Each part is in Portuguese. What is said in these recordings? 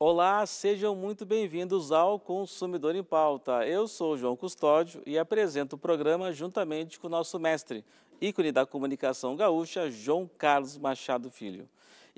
Olá, sejam muito bem-vindos ao Consumidor em Pauta. Eu sou João Custódio e apresento o programa juntamente com o nosso mestre, ícone da comunicação gaúcha, João Carlos Machado Filho.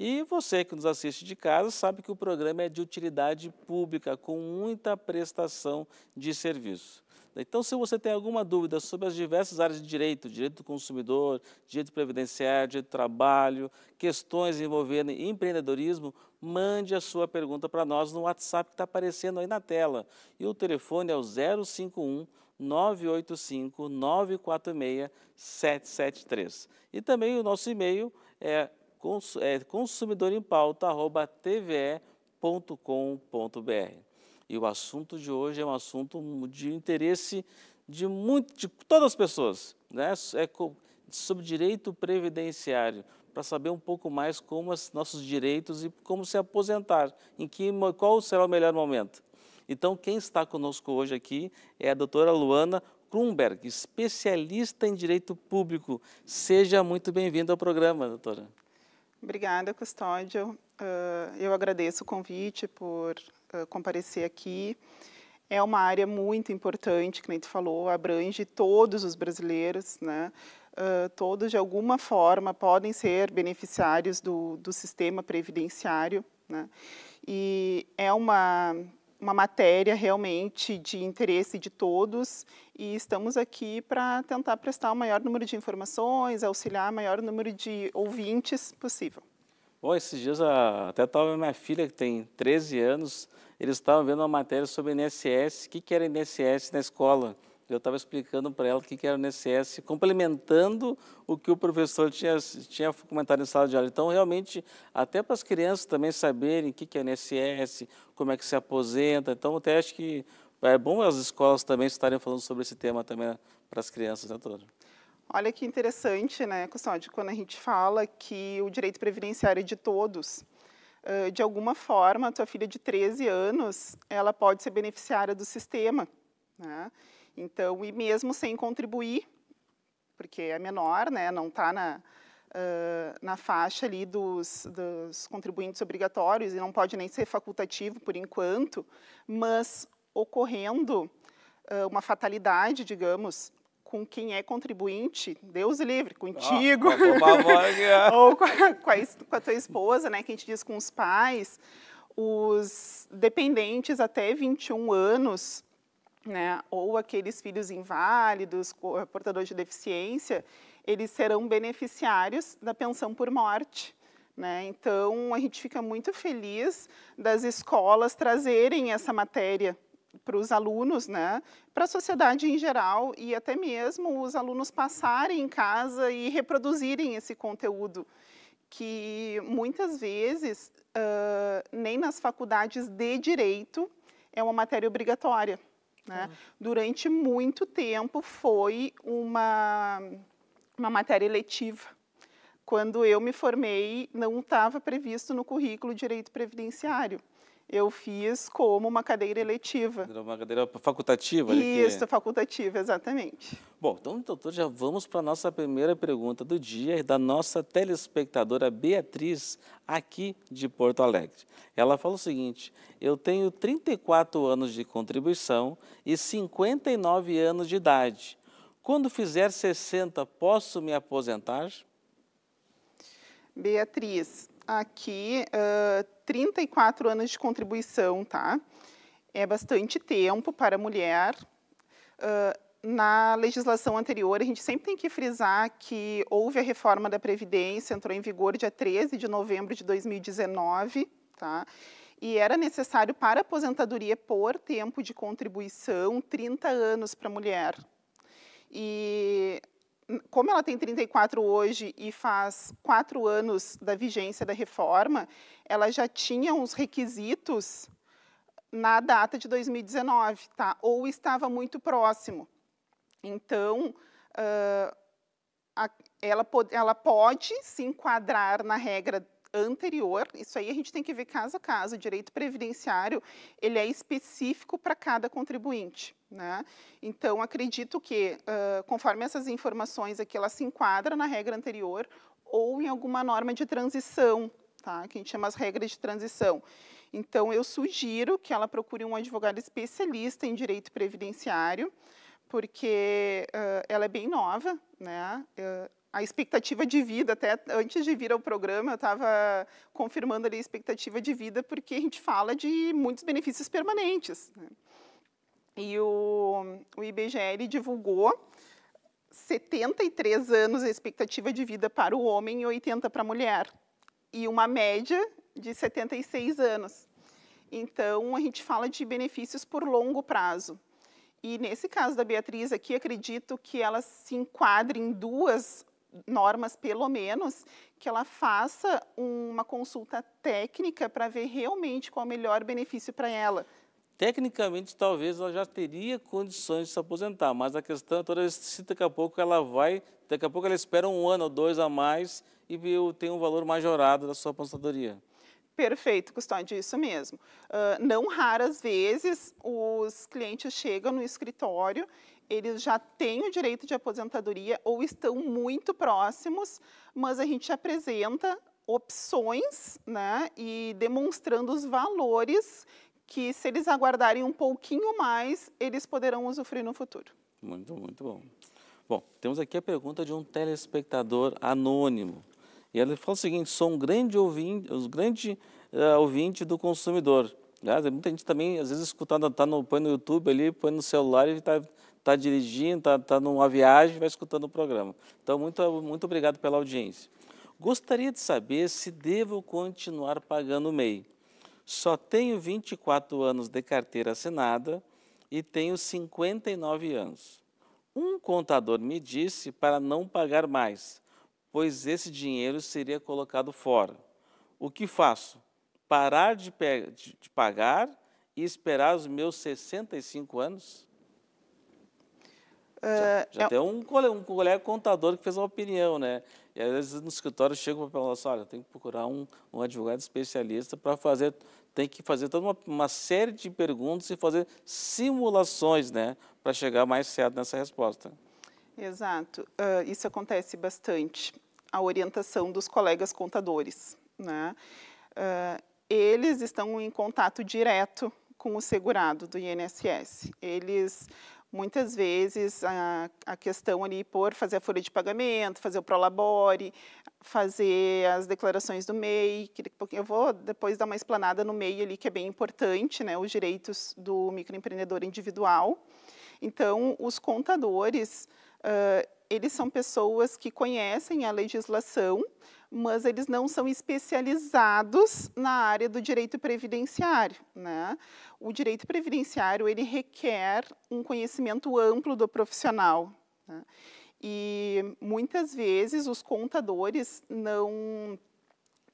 E você que nos assiste de casa sabe que o programa é de utilidade pública, com muita prestação de serviço. Então, se você tem alguma dúvida sobre as diversas áreas de direito, direito do consumidor, direito previdenciário, direito do trabalho, questões envolvendo empreendedorismo, mande a sua pergunta para nós no WhatsApp que está aparecendo aí na tela. E o telefone é o 051 985 946 773. E também o nosso e-mail é cons, é, consumidor em pauta, E o assunto de hoje é um assunto de interesse de, muito, de todas as pessoas, né? É sobre direito previdenciário, para saber um pouco mais como os nossos direitos e como se aposentar, em que, qual será o melhor momento. Então, quem está conosco hoje aqui é a doutora Luana Krumberg, especialista em direito público. Seja muito bem-vinda ao programa, doutora. Obrigada, Custódio. Uh, eu agradeço o convite por uh, comparecer aqui. É uma área muito importante, que a gente falou, abrange todos os brasileiros, né? Uh, todos, de alguma forma, podem ser beneficiários do, do sistema previdenciário, né? E é uma uma matéria realmente de interesse de todos e estamos aqui para tentar prestar o maior número de informações, auxiliar o maior número de ouvintes possível. Bom, esses dias até estava minha filha, que tem 13 anos, eles estavam vendo uma matéria sobre INSS, o que, que era INSS na escola eu estava explicando para ela o que, que era o NSS, complementando o que o professor tinha, tinha comentado em sala de aula. Então, realmente, até para as crianças também saberem o que, que é NSS, como é que se aposenta. Então, até acho que é bom as escolas também estarem falando sobre esse tema também né, para as crianças, né, Tônia? Olha que interessante, né, Custódio, quando a gente fala que o direito previdenciário é de todos, de alguma forma, a tua filha de 13 anos, ela pode ser beneficiária do sistema, né? Então, e mesmo sem contribuir, porque é menor, né, não está na, uh, na faixa ali dos, dos contribuintes obrigatórios e não pode nem ser facultativo por enquanto, mas ocorrendo uh, uma fatalidade, digamos, com quem é contribuinte, Deus livre, ah, contigo, ah, ou com a, com, a, com a tua esposa, né, que a gente diz com os pais, os dependentes até 21 anos né, ou aqueles filhos inválidos, portadores de deficiência, eles serão beneficiários da pensão por morte. Né? Então, a gente fica muito feliz das escolas trazerem essa matéria para os alunos, né? para a sociedade em geral e até mesmo os alunos passarem em casa e reproduzirem esse conteúdo que muitas vezes uh, nem nas faculdades de direito é uma matéria obrigatória. Tá. Né? Uhum. Durante muito tempo foi uma, uma matéria eletiva. Quando eu me formei, não estava previsto no currículo direito previdenciário eu fiz como uma cadeira eletiva. Uma cadeira facultativa? Isso, facultativa, exatamente. Bom, então, doutor, já vamos para a nossa primeira pergunta do dia, da nossa telespectadora Beatriz, aqui de Porto Alegre. Ela fala o seguinte, eu tenho 34 anos de contribuição e 59 anos de idade. Quando fizer 60, posso me aposentar? Beatriz, aqui uh, 34 anos de contribuição, tá? É bastante tempo para a mulher. Uh, na legislação anterior, a gente sempre tem que frisar que houve a reforma da Previdência, entrou em vigor dia 13 de novembro de 2019, tá? E era necessário para aposentadoria por tempo de contribuição 30 anos para a mulher. E como ela tem 34 hoje e faz quatro anos da vigência da reforma, ela já tinha uns requisitos na data de 2019, tá? Ou estava muito próximo. Então, uh, a, ela, pod, ela pode se enquadrar na regra anterior, isso aí a gente tem que ver caso a caso, o direito previdenciário, ele é específico para cada contribuinte. Né? Então, acredito que, uh, conforme essas informações aqui, ela se enquadra na regra anterior ou em alguma norma de transição, tá? que a gente chama as regras de transição. Então, eu sugiro que ela procure um advogado especialista em direito previdenciário, porque uh, ela é bem nova, né? Uh, a expectativa de vida, até antes de vir ao programa, eu estava confirmando ali a expectativa de vida, porque a gente fala de muitos benefícios permanentes. Né? E o, o IBGE divulgou 73 anos a expectativa de vida para o homem e 80 para a mulher, e uma média de 76 anos. Então, a gente fala de benefícios por longo prazo. E nesse caso da Beatriz aqui, acredito que ela se enquadre em duas normas, pelo menos, que ela faça uma consulta técnica para ver realmente qual é o melhor benefício para ela. Tecnicamente, talvez ela já teria condições de se aposentar, mas a questão é toda vez se daqui a pouco ela vai, daqui a pouco ela espera um ano ou dois a mais e tem um valor majorado da sua aposentadoria. Perfeito, Custódio, isso mesmo. Uh, não raras vezes os clientes chegam no escritório eles já têm o direito de aposentadoria ou estão muito próximos, mas a gente apresenta opções, né, e demonstrando os valores que se eles aguardarem um pouquinho mais, eles poderão usufruir no futuro. Muito, muito bom. Bom, temos aqui a pergunta de um telespectador anônimo. E ele fala o seguinte, sou um grande ouvinte, um grande uh, ouvinte do consumidor. Aliás, muita gente também, às vezes, escutando, está no, põe no YouTube ali, põe no celular e está está dirigindo, está tá numa viagem, vai escutando o programa. Então, muito, muito obrigado pela audiência. Gostaria de saber se devo continuar pagando o MEI. Só tenho 24 anos de carteira assinada e tenho 59 anos. Um contador me disse para não pagar mais, pois esse dinheiro seria colocado fora. O que faço? Parar de, de pagar e esperar os meus 65 anos? Já, é, já é... tem um colega, um colega contador que fez uma opinião, né? E às vezes no escritório chega para falar assim, olha, tem que procurar um, um advogado especialista para fazer, tem que fazer toda uma, uma, série de perguntas e fazer simulações, né? Para chegar mais certo nessa resposta. Exato. Uh, isso acontece bastante. A orientação dos colegas contadores, né? Uh, eles estão em contato direto com o segurado do INSS. Eles muitas vezes a, a, questão ali por fazer a folha de pagamento, fazer o prolabore, fazer as declarações do MEI, que eu vou depois dar uma explanada no MEI ali que é bem importante, né, os direitos do microempreendedor individual. Então, os contadores, uh, eles são pessoas que conhecem a legislação, mas eles não são especializados na área do direito previdenciário. Né? O direito previdenciário ele requer um conhecimento amplo do profissional. Né? E muitas vezes os contadores não,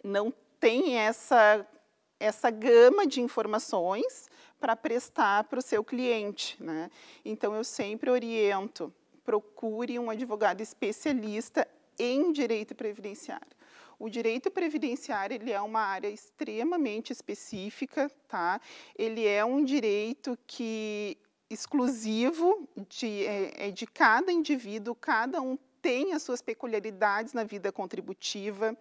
não têm essa, essa gama de informações para prestar para o seu cliente. Né? Então, eu sempre oriento, procure um advogado especialista em direito previdenciário. O direito previdenciário ele é uma área extremamente específica, tá? Ele é um direito que exclusivo de, é, é de cada indivíduo, cada um tem as suas peculiaridades na vida contributiva.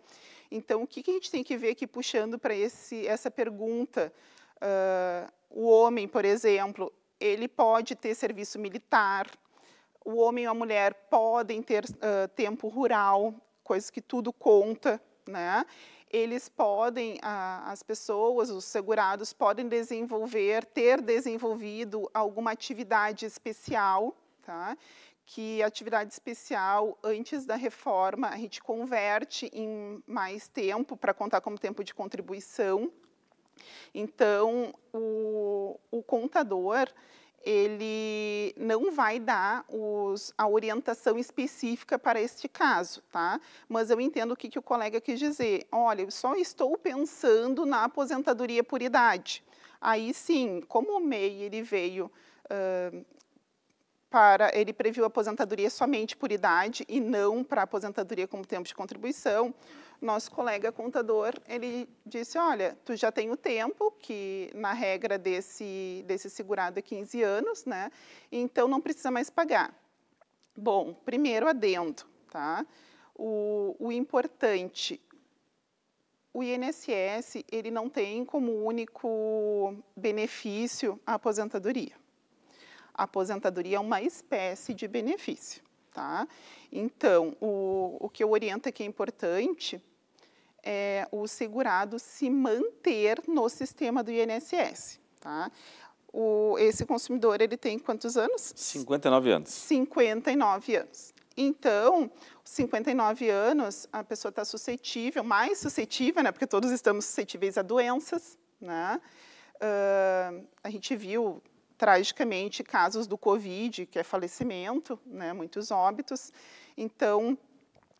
Então, o que, que a gente tem que ver aqui puxando para essa pergunta? Uh, o homem, por exemplo, ele pode ter serviço militar, o homem e a mulher podem ter uh, tempo rural, coisas que tudo conta, né? Eles podem, as pessoas, os segurados podem desenvolver, ter desenvolvido alguma atividade especial, tá? que atividade especial, antes da reforma, a gente converte em mais tempo para contar como tempo de contribuição. Então, o, o contador, ele não vai dar os, a orientação específica para este caso, tá? Mas eu entendo o que, que o colega quis dizer. Olha, eu só estou pensando na aposentadoria por idade. Aí sim, como o MEI ele veio uh, para, ele previu aposentadoria somente por idade e não para aposentadoria como tempo de contribuição, nosso colega contador, ele disse, olha, tu já tem o tempo, que na regra desse, desse segurado é 15 anos, né? Então, não precisa mais pagar. Bom, primeiro adendo, tá? O, o importante, o INSS, ele não tem como único benefício a aposentadoria. A aposentadoria é uma espécie de benefício tá? Então, o, o que eu oriento é que é importante é o segurado se manter no sistema do INSS, tá? O, esse consumidor, ele tem quantos anos? 59 anos. 59 anos. Então, 59 anos, a pessoa está suscetível, mais suscetível, né? Porque todos estamos suscetíveis a doenças, né? Uh, a gente viu tragicamente, casos do Covid, que é falecimento, né, muitos óbitos. Então,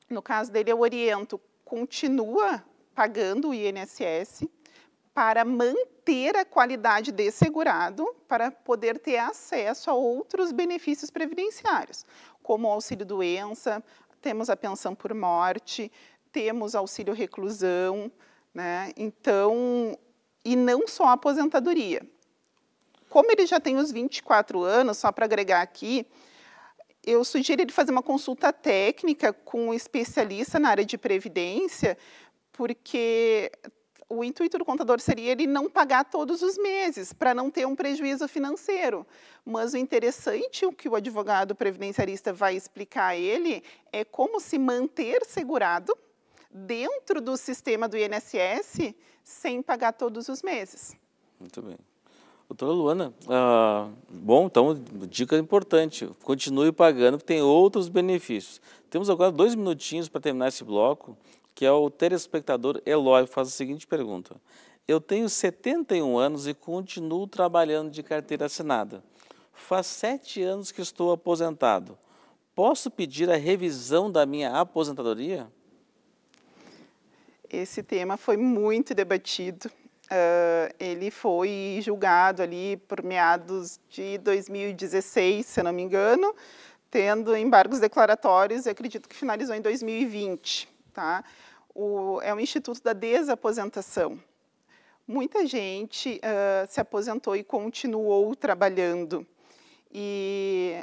no caso dele, eu oriento, continua pagando o INSS para manter a qualidade de segurado, para poder ter acesso a outros benefícios previdenciários, como o auxílio-doença, temos a pensão por morte, temos auxílio-reclusão, né? Então, e não só a aposentadoria. Como ele já tem os 24 anos, só para agregar aqui, eu sugiro ele fazer uma consulta técnica com um especialista na área de previdência, porque o intuito do contador seria ele não pagar todos os meses, para não ter um prejuízo financeiro. Mas o interessante, o que o advogado previdenciarista vai explicar a ele, é como se manter segurado dentro do sistema do INSS sem pagar todos os meses. Muito bem. Doutora Luana, ah, bom, então, dica importante, continue pagando, tem outros benefícios. Temos agora dois minutinhos para terminar esse bloco, que é o telespectador Eloy, faz a seguinte pergunta. Eu tenho 71 anos e continuo trabalhando de carteira assinada. Faz sete anos que estou aposentado. Posso pedir a revisão da minha aposentadoria? Esse tema foi muito debatido Uh, ele foi julgado ali por meados de 2016, se não me engano, tendo embargos declaratórios, e acredito que finalizou em 2020. Tá? O, é o Instituto da Desaposentação. Muita gente uh, se aposentou e continuou trabalhando. E,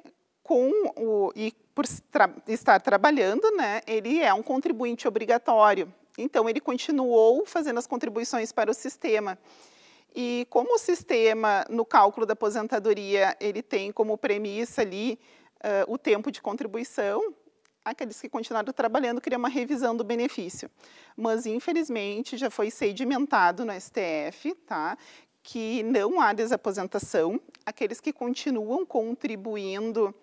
com o, e por tra estar trabalhando, né, ele é um contribuinte obrigatório então, ele continuou fazendo as contribuições para o sistema. E como o sistema, no cálculo da aposentadoria, ele tem como premissa ali uh, o tempo de contribuição, aqueles que continuaram trabalhando queriam uma revisão do benefício. Mas, infelizmente, já foi sedimentado no STF, tá? que não há desaposentação, aqueles que continuam contribuindo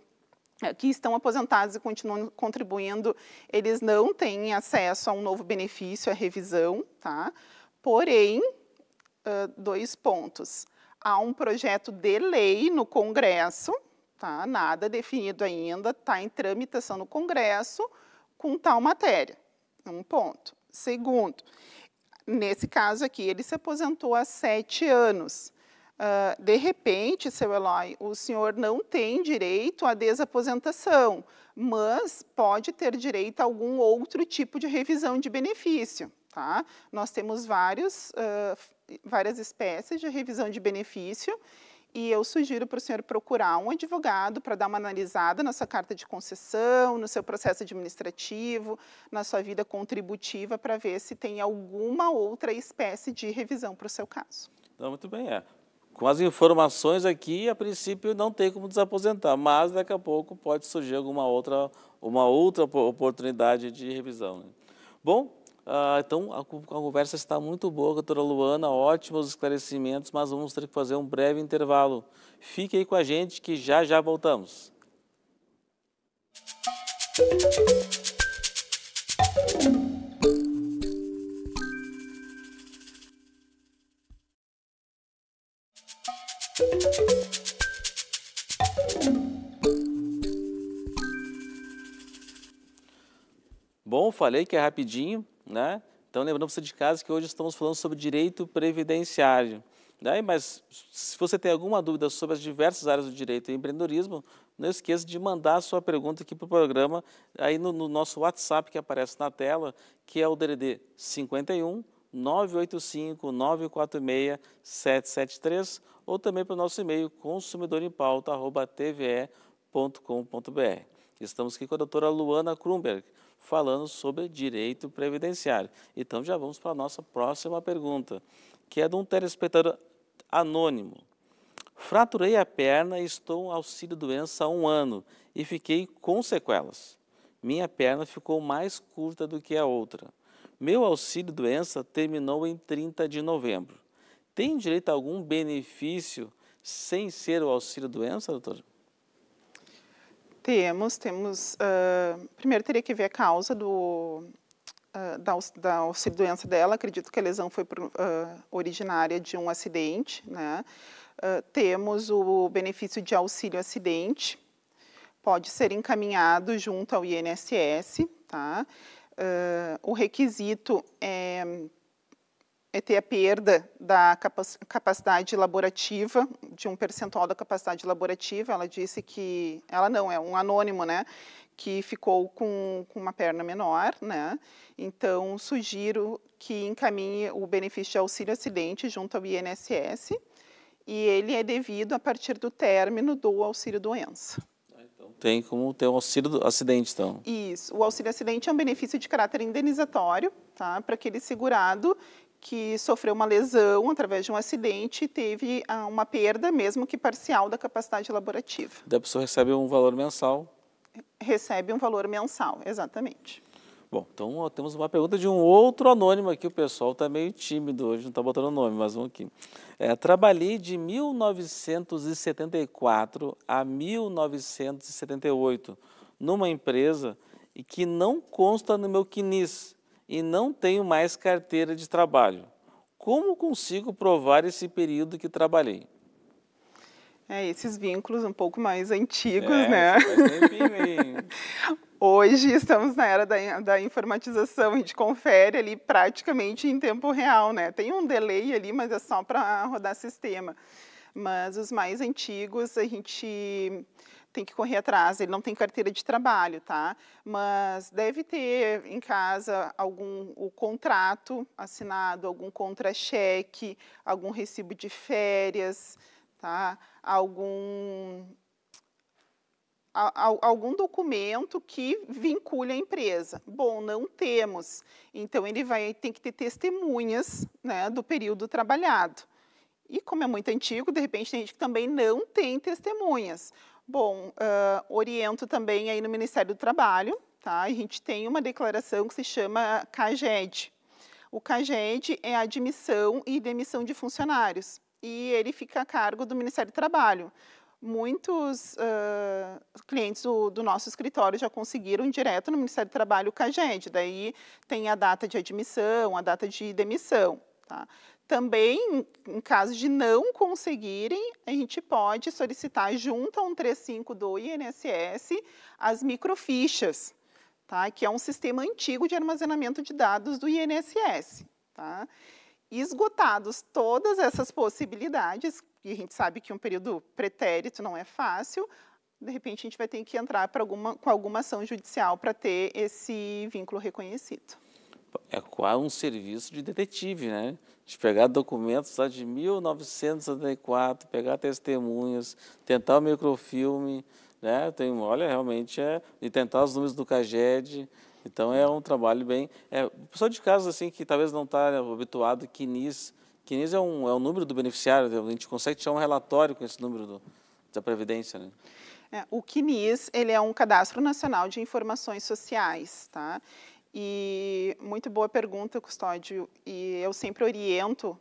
eh, que estão aposentados e continuam contribuindo, eles não têm acesso a um novo benefício, a revisão, tá? Porém, dois pontos. Há um projeto de lei no Congresso, tá? Nada definido ainda, está em tramitação no Congresso com tal matéria. Um ponto. Segundo, nesse caso aqui, ele se aposentou há sete anos. Uh, de repente, seu Eloy, o senhor não tem direito à desaposentação, mas pode ter direito a algum outro tipo de revisão de benefício. Tá? Nós temos vários, uh, várias espécies de revisão de benefício e eu sugiro para o senhor procurar um advogado para dar uma analisada na sua carta de concessão, no seu processo administrativo, na sua vida contributiva, para ver se tem alguma outra espécie de revisão para o seu caso. Não, muito bem, é com as informações aqui, a princípio não tem como desaposentar, mas daqui a pouco pode surgir alguma outra, uma outra oportunidade de revisão. Né? Bom, ah, então a, a, conversa está muito boa, doutora Luana, ótimos esclarecimentos, mas vamos ter que fazer um breve intervalo. Fique aí com a gente que já já voltamos. Música falei que é rapidinho, né? Então, lembrando você de casa que hoje estamos falando sobre direito previdenciário. Né? Mas se você tem alguma dúvida sobre as diversas áreas do direito e empreendedorismo, não esqueça de mandar a sua pergunta aqui para o programa, aí no, no, nosso WhatsApp que aparece na tela, que é o DDD 51 985 946 773 ou também para o nosso e-mail consumidorempauta.tve.com.br. Estamos aqui com a doutora Luana Krumberg, falando sobre direito previdenciário. Então já vamos para a nossa próxima pergunta, que é de um telespectador anônimo. Fraturei a perna e estou auxílio-doença há um ano e fiquei com sequelas. Minha perna ficou mais curta do que a outra. Meu auxílio-doença terminou em 30 de novembro. Tem direito a algum benefício sem ser o auxílio-doença, doutor? Temos, temos. Uh, primeiro teria que ver a causa do, uh, da, da doença dela. Acredito que a lesão foi uh, originária de um acidente. Né? temos o benefício de auxílio acidente, pode ser encaminhado junto ao INSS. Tá? o requisito é é ter a perda da capacidade laborativa, de um percentual da capacidade laborativa. Ela disse que, ela não, é um anônimo, né? Que ficou com, com uma perna menor, né? Então, sugiro que encaminhe o benefício de auxílio acidente junto ao INSS e ele é devido a partir do término do auxílio doença ah, então tem como ter o auxílio do acidente, então. Isso. O auxílio acidente é um benefício de caráter indenizatório, tá? Para aquele segurado que sofreu uma lesão através de um acidente e teve ah, uma perda, mesmo que parcial, da capacidade laborativa. Da pessoa recebe um valor mensal? Recebe um valor mensal, exatamente. Bom, então ó, temos uma pergunta de um outro anônimo aqui, o pessoal está meio tímido hoje, não está botando nome, mas vamos aqui. É, trabalhei de 1974 a 1978 numa empresa e que não consta no meu CNIS, e não tenho mais carteira de trabalho. Como consigo provar esse período que trabalhei? É, esses vínculos um pouco mais antigos, é, né? Hoje estamos na era da, da, informatização, a gente confere ali praticamente em tempo real, né? Tem um delay ali, mas é só para rodar sistema. Mas os mais antigos, a gente tem que correr atrás, ele não tem carteira de trabalho, tá? Mas deve ter em casa algum o contrato assinado, algum contra-cheque, algum recibo de férias, tá? Algum algum documento que vincule a empresa. Bom, não temos. Então ele vai tem que ter testemunhas, né, do período trabalhado. E como é muito antigo, de repente tem gente que também não tem testemunhas. Bom, uh, oriento também aí no Ministério do Trabalho, tá? A gente tem uma declaração que se chama CAGED. O CAGED é a admissão e demissão de funcionários e ele fica a cargo do Ministério do Trabalho. Muitos uh, clientes do, do, nosso escritório já conseguiram direto no Ministério do Trabalho o CAGED, daí tem a data de admissão, a data de demissão. Tá? Também, em caso de não conseguirem, a gente pode solicitar junto a 135 do INSS as microfichas, tá? que é um sistema antigo de armazenamento de dados do INSS. Tá? Esgotados todas essas possibilidades, e a gente sabe que um período pretérito não é fácil, de repente a gente vai ter que entrar alguma, com alguma ação judicial para ter esse vínculo reconhecido é quase um serviço de detetive, né? De pegar documentos lá de 1974, pegar testemunhas, tentar o microfilme, né? Tem, olha, realmente é e tentar os números do CAGED. Então é um trabalho bem, é pessoa de casa assim que talvez não está né, habituado que NIS, é um é um número do beneficiário, né? a gente consegue tirar um relatório com esse número do, da previdência, né? É, o CNIS, ele é um cadastro nacional de informações sociais, tá? E muito boa pergunta, Custódio. E eu sempre oriento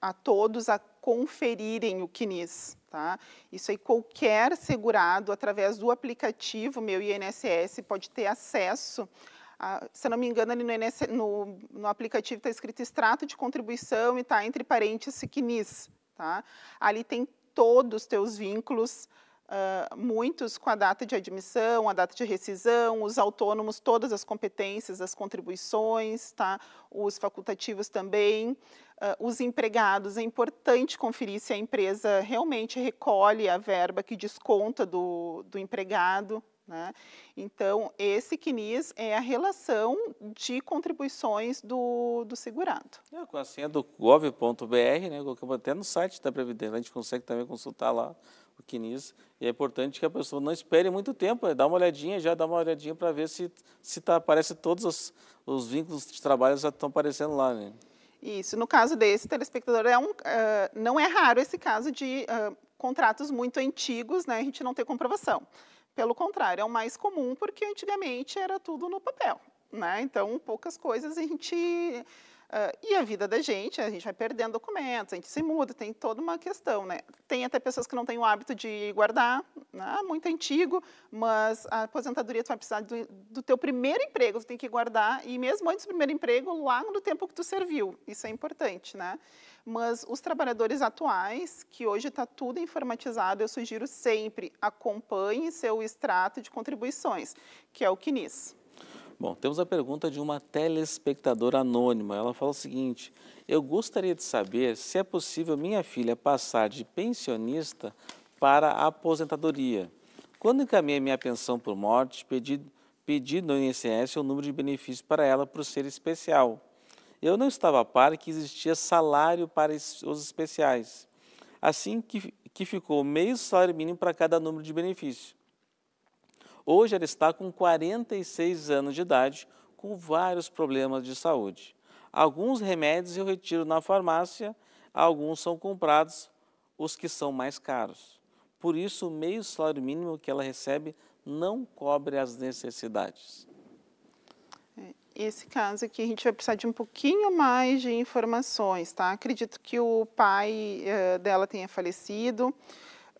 a todos a conferirem o CNIS. Tá? Isso aí, qualquer segurado, através do aplicativo Meu INSS, pode ter acesso. A, se não me engano, ali no, INSS, no, no aplicativo está escrito extrato de contribuição e está entre parênteses CNIS. Tá? Ali tem todos os teus vínculos, Uh, muitos com a data de admissão, a data de rescisão, os autônomos, todas as competências, as contribuições, tá? os facultativos também, uh, os empregados. É importante conferir se a empresa realmente recolhe a verba que desconta do, do empregado. Né? Então, esse CNIS é a relação de contribuições do, do segurado. É, com a senha do gov.br, né, até no site da Previdência, a gente consegue também consultar lá quinis. E é importante que a pessoa não espere muito tempo, né? dá uma olhadinha, já dá uma olhadinha para ver se, se tá, aparece todos os, os vínculos de trabalho já estão aparecendo lá. Né? Isso, no caso desse telespectador, é um, uh, não é raro esse caso de uh, contratos muito antigos, né, a gente não ter comprovação. Pelo contrário, é o mais comum, porque antigamente era tudo no papel. Né? Então, poucas coisas a gente Uh, e a vida da gente, a gente vai perdendo documentos, a gente se muda, tem toda uma questão, né? Tem até pessoas que não têm o hábito de guardar, né? muito antigo, mas a aposentadoria tu vai precisar do, do teu primeiro emprego, tu tem que guardar, e mesmo antes do primeiro emprego, lá no tempo que tu serviu, isso é importante, né? Mas os trabalhadores atuais, que hoje está tudo informatizado, eu sugiro sempre acompanhe seu extrato de contribuições, que é o CNIS. Bom, temos a pergunta de uma telespectadora anônima. Ela fala o seguinte: Eu gostaria de saber se é possível minha filha passar de pensionista para a aposentadoria. Quando encaminhei minha pensão por morte, pedi, pedi no INSS o número de benefícios para ela por ser especial. Eu não estava a par que existia salário para os especiais. Assim que, que ficou meio salário mínimo para cada número de benefício. Hoje ela está com 46 anos de idade, com vários problemas de saúde. Alguns remédios eu retiro na farmácia, alguns são comprados, os que são mais caros. Por isso, o meio salário mínimo que ela recebe não cobre as necessidades. É, esse caso aqui a gente vai precisar de um pouquinho mais de informações, tá? Acredito que o pai uh, dela tenha falecido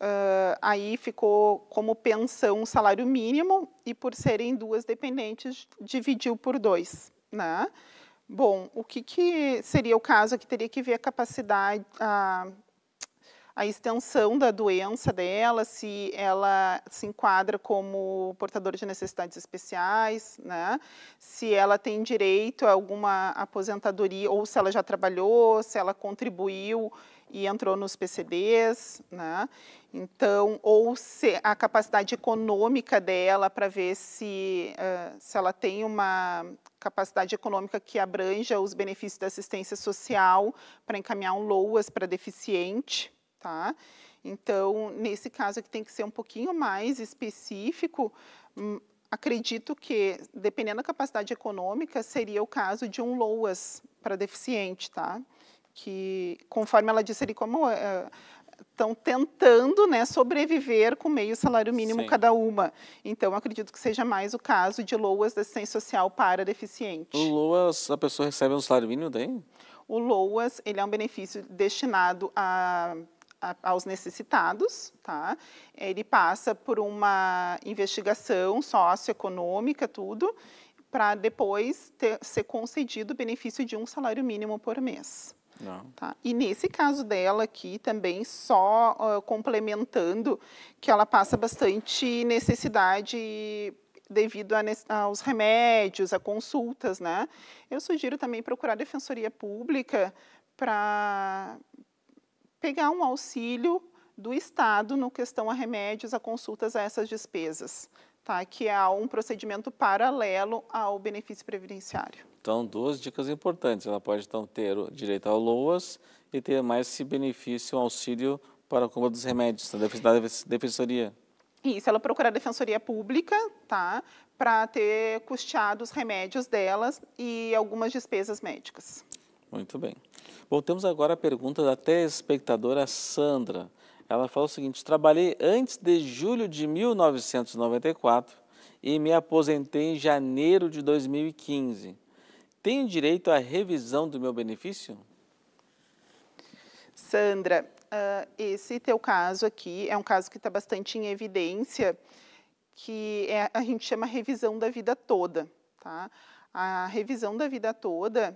uh, aí ficou como pensão um salário mínimo e por serem duas dependentes, dividiu por dois, né? Bom, o que, que seria o caso que teria que ver a capacidade, a a extensão da doença dela, se ela se enquadra como portadora de necessidades especiais, né? se ela tem direito a alguma aposentadoria, ou se ela já trabalhou, se ela contribuiu e entrou nos PCDs, né? Então, ou se a capacidade econômica dela para ver se, uh, se ela tem uma capacidade econômica que abranja os benefícios da assistência social para encaminhar um LOAS para deficiente, tá? Então, nesse caso aqui tem que ser um pouquinho mais específico. Hum, acredito que, dependendo da capacidade econômica, seria o caso de um LOAS para deficiente, tá? Que, conforme ela disse ali, como estão eh, tentando né, sobreviver com meio salário mínimo Sim. cada uma. Então, acredito que seja mais o caso de LOAS da assistência social para deficiente. O LOAS, a pessoa recebe um salário mínimo daí? O LOAS, ele é um benefício destinado a aos necessitados, tá? Ele passa por uma investigação socioeconômica, tudo, para depois ter, ser concedido o benefício de um salário mínimo por mês. Tá? E nesse caso dela aqui também, só uh, complementando, que ela passa bastante necessidade devido a, aos remédios, a consultas, né? Eu sugiro também procurar a defensoria pública para pegar um auxílio do Estado no questão a remédios, a consultas a essas despesas, tá? que é um procedimento paralelo ao benefício previdenciário. Então, duas dicas importantes. Ela pode, então, ter direito ao LOAS e ter mais esse benefício, um auxílio para a compra dos remédios da defensoria. Isso, ela procurar a defensoria pública, tá? Para ter custeado os remédios delas e algumas despesas médicas. Muito bem. Voltamos agora à pergunta da telespectadora Sandra. Ela fala o seguinte: trabalhei antes de julho de 1994 e me aposentei em janeiro de 2015. Tenho direito à revisão do meu benefício? Sandra, uh, esse teu caso aqui é um caso que está bastante em evidência, que é, a gente chama revisão da vida toda. Tá? A revisão da vida toda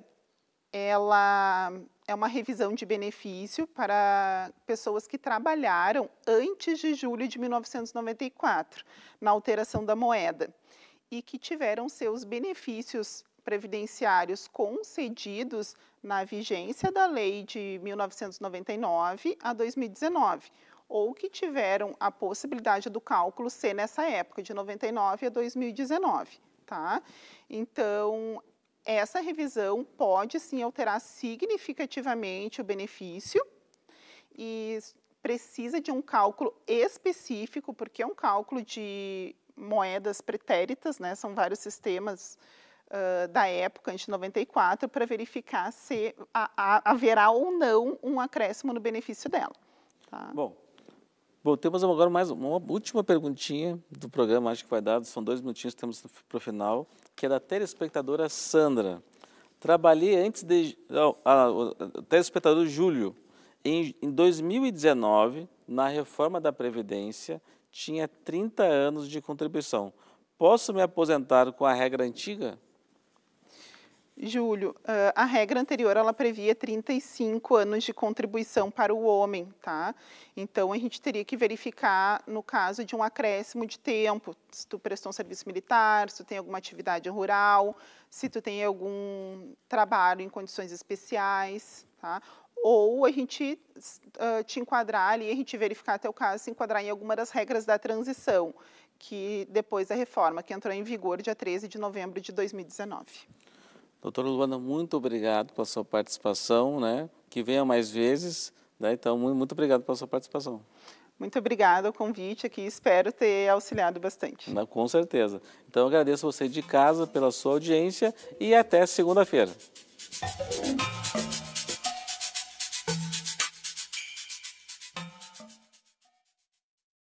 ela é uma revisão de benefício para pessoas que trabalharam antes de julho de 1994, na alteração da moeda, e que tiveram seus benefícios previdenciários concedidos na vigência da lei de 1999 a 2019, ou que tiveram a possibilidade do cálculo ser nessa época, de 99 a 2019. Tá? Então, essa revisão pode sim alterar significativamente o benefício e precisa de um cálculo específico, porque é um cálculo de moedas pretéritas, né? São vários sistemas uh, da época, antes de 94, para verificar se a, a, haverá ou não um acréscimo no benefício dela. Tá? Bom, Bom, temos agora mais uma última perguntinha do programa, acho que vai dar, são dois minutinhos que temos para o final, que é da telespectadora Sandra. Trabalhei antes de... Não, a, a, telespectador Júlio, em, em 2019, na reforma da Previdência, tinha 30 anos de contribuição. Posso me aposentar com a regra antiga? Júlio, a regra anterior ela previa 35 anos de contribuição para o homem, tá? Então a gente teria que verificar no caso de um acréscimo de tempo, se tu prestou um serviço militar, se tu tem alguma atividade rural, se tu tem algum trabalho em condições especiais, tá? Ou a gente uh, te enquadrar ali, a gente verificar até o caso, se enquadrar em alguma das regras da transição, que depois da reforma, que entrou em vigor dia 13 de novembro de 2019. Doutora Luana, muito obrigado pela sua participação, né? Que venha mais vezes, né? Então, muito obrigado pela sua participação. Muito obrigada ao convite aqui, espero ter auxiliado bastante. com certeza. Então, agradeço você de casa pela sua audiência e até segunda-feira.